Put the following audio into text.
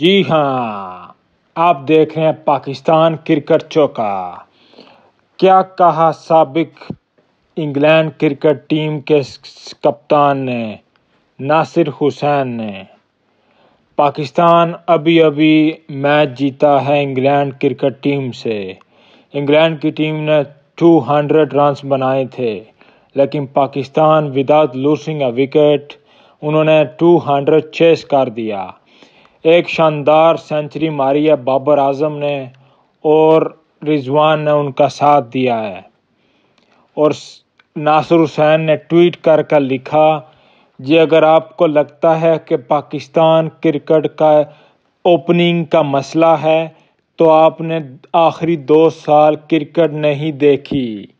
जी हाँ आप देख रहे हैं पाकिस्तान क्रिकेट चौका क्या कहा सबक इंग्लैंड क्रिकेट टीम के कप्तान ने नासिर हुसैन ने पाकिस्तान अभी अभी मैच जीता है इंग्लैंड क्रिकेट टीम से इंग्लैंड की टीम ने 200 रन्स बनाए थे लेकिन Pakistan without losing a wicket उन्होंने 200 चेस कर दिया एक शानदार सेंचुरी मारी है बाबर आजम ने और रिजवान ने उनका साथ दिया है और नासिर हुसैन ने ट्वीट कर कर लिखा जी अगर आपको लगता है कि पाकिस्तान क्रिकेट का ओपनिंग का मसला है तो आपने आखिरी दो साल क्रिकेट नहीं देखी